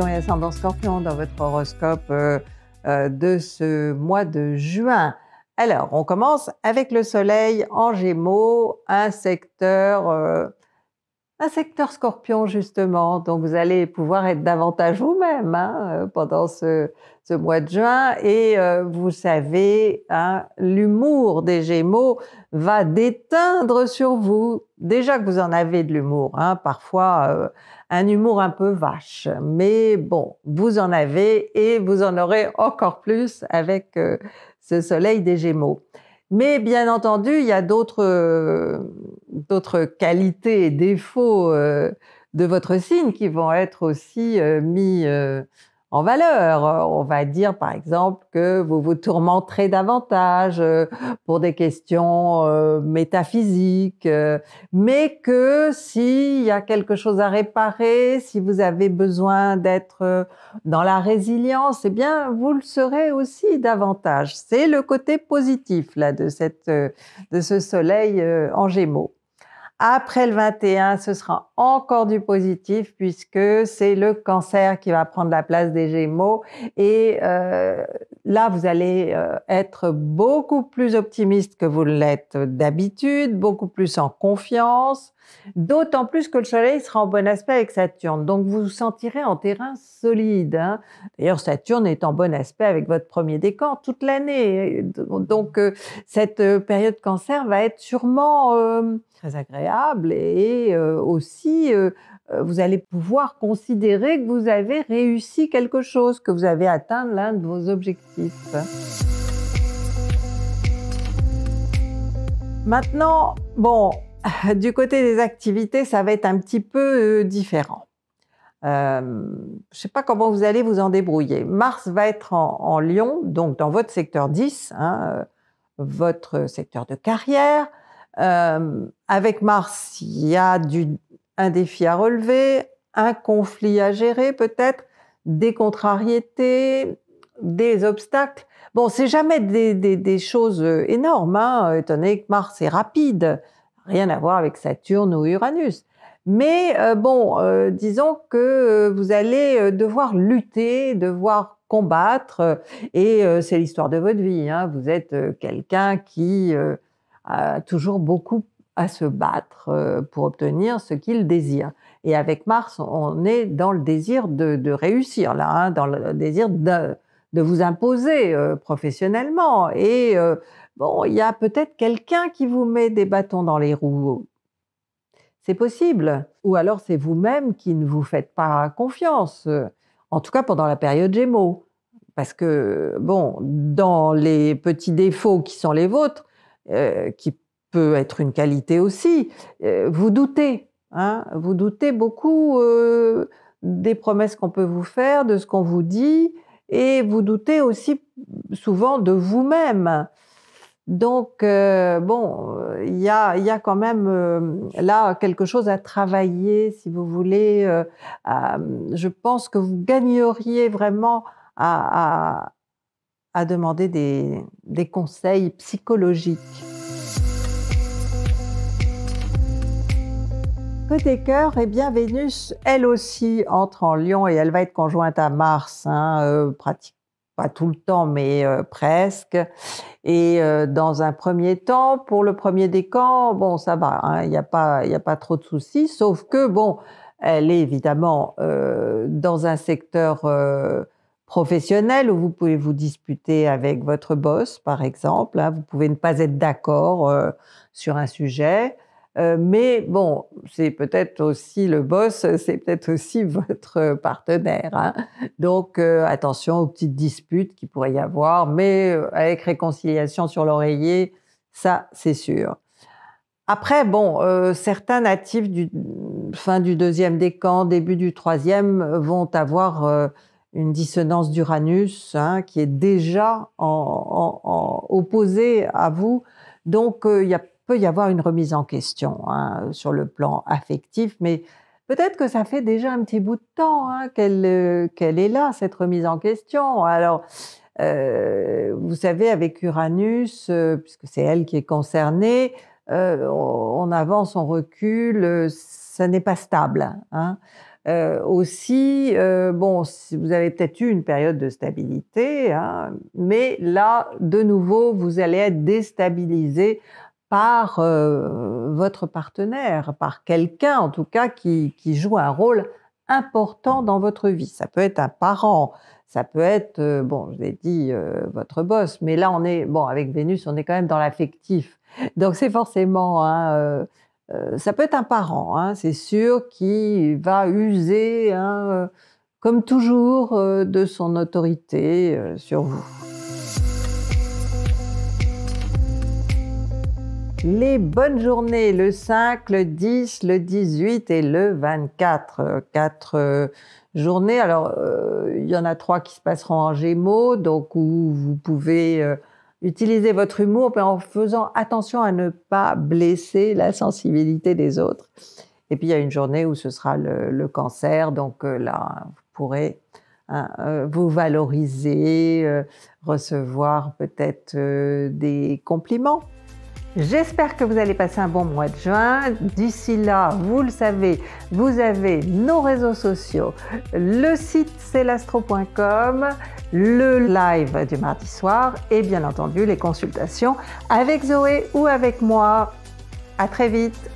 et ascendant scorpion dans votre horoscope euh, euh, de ce mois de juin. Alors, on commence avec le soleil en gémeaux, un secteur, euh, un secteur scorpion justement, donc vous allez pouvoir être davantage vous Hein, euh, pendant ce, mois de juin. Et euh, vous savez, hein, l'humour des Gémeaux va déteindre sur vous. Déjà que vous en avez de l'humour, hein, parfois euh, un humour un peu vache, mais bon, vous en avez et vous en aurez encore plus avec ce soleil des Gémeaux. Mais bien entendu, il y a d'autres qualités et défauts de votre signe qui vont être aussi euh, mis euh, en valeur. Euh, on va dire par exemple que vous vous tourmenterez davantage pour des questions métaphysiques, mais que s'il y a quelque chose à réparer, si vous avez besoin d'être dans la résilience, eh bien vous le serez aussi davantage. C'est le côté positif là de cette de ce soleil en Gémeaux. Après le 21, ce sera encore du positif puisque c'est le cancer qui va prendre la place des gémeaux. Et euh, là, vous allez euh, être beaucoup plus optimiste que vous l'êtes d'habitude, beaucoup plus en confiance, d'autant plus que le soleil sera en bon aspect avec Saturne. Donc, vous vous sentirez en terrain solide. Hein. D'ailleurs, Saturne est en bon aspect avec votre premier décor toute l'année. Donc, euh, cette période cancer va être sûrement très agréable et euh, aussi euh, euh, vous allez pouvoir considérer que vous avez réussi quelque chose, que vous avez atteint l'un de vos objectifs. Maintenant, bon, du côté des activités, ça va être un petit peu différent. je ne sais pas comment vous allez vous en débrouiller. Mars va être en, en Lyon, donc dans votre secteur 10, hein, votre secteur de carrière. Euh, avec Mars, il y a un défi à relever, un conflit à gérer peut-être, des contrariétés, des obstacles. Bon, c'est jamais des, choses énormes, hein, que Mars est rapide, rien à voir avec Saturne ou Uranus. Mais euh, bon, euh, disons que vous allez devoir lutter, devoir combattre, et c'est l'histoire de votre vie. Hein. Vous êtes quelqu'un qui a toujours beaucoup à se battre euh, pour obtenir ce qu'il désire. Et avec Mars, on est dans le désir de, réussir, là, hein, dans le désir de, vous imposer euh, professionnellement. Et euh, bon, il y a peut-être quelqu'un qui vous met des bâtons dans les roues. C'est possible. Ou alors c'est vous-même qui ne vous faites pas confiance, en tout cas pendant la période Gémeaux. Parce que, bon, dans les petits défauts qui sont les vôtres, euh, qui peut être une qualité aussi. Euh, vous doutez, hein, vous doutez beaucoup euh, des promesses qu'on peut vous faire, de ce qu'on vous dit, et vous doutez aussi souvent de vous-même. Donc, bon, il y a, y a, quand même là quelque chose à travailler, si vous voulez. je pense que vous gagneriez vraiment à à demander des, conseils psychologiques. Côté cœur, eh bien Vénus, elle aussi, entre en Lyon et elle va être conjointe à Mars, hein, euh, pas tout le temps, mais euh, presque. Et euh, dans un premier temps, pour le premier décan, bon, ça va, hein, il n'y a, pas, a pas trop de soucis, sauf que, bon, elle est évidemment dans un secteur professionnel où vous pouvez vous disputer avec votre boss, par exemple. Hein. vous pouvez ne pas être d'accord euh, sur un sujet. Euh, mais bon, c'est peut-être aussi le boss, c'est peut-être aussi votre partenaire. Hein. Donc euh, attention aux petites disputes qu'il pourrait y avoir, mais avec réconciliation sur l'oreiller, ça c'est sûr. Après, bon, certains natifs du fin du deuxième décan, début du troisième vont avoir une dissonance d'Uranus hein, qui est déjà en, opposée à vous. Donc, euh, il peut y avoir une remise en question hein, sur le plan affectif, mais peut-être que ça fait déjà un petit bout de temps hein, qu'elle euh, est là, cette remise en question. Alors, euh, vous savez, avec Uranus, puisque c'est elle qui est concernée, on, avance, on recule, ça n'est pas stable. Hein. Euh, aussi, euh, bon, vous avez peut-être eu une période de stabilité, hein, mais là, de nouveau, vous allez être déstabilisé par euh, votre partenaire, par quelqu'un en tout cas qui, qui, joue un rôle important dans votre vie. Ça peut être un parent, ça peut être, euh, bon, je l'ai dit, euh, votre boss, mais là, on est, bon, avec Vénus, on est quand même dans l'affectif. Donc c'est forcément hein, euh, ça peut être un parent, hein, c'est sûr, qui va user, hein, euh, comme toujours, euh, de son autorité sur vous. Les bonnes journées, le 5, le 10, le 18 et le 24. Quatre journées. Alors, il y en a trois qui se passeront en gémeaux, donc où vous pouvez Utilisez votre humour, en faisant attention à ne pas blesser la sensibilité des autres. Et puis, il y a une journée où ce sera le, cancer, donc euh, là, vous pourrez hein, euh, vous valoriser, euh, recevoir peut-être des compliments. J'espère que vous allez passer un bon mois de juin. D'ici là, vous le savez, vous avez nos réseaux sociaux, le site c'est l'astro.com, le live du mardi soir et bien entendu les consultations avec Zoé ou avec moi. À très vite.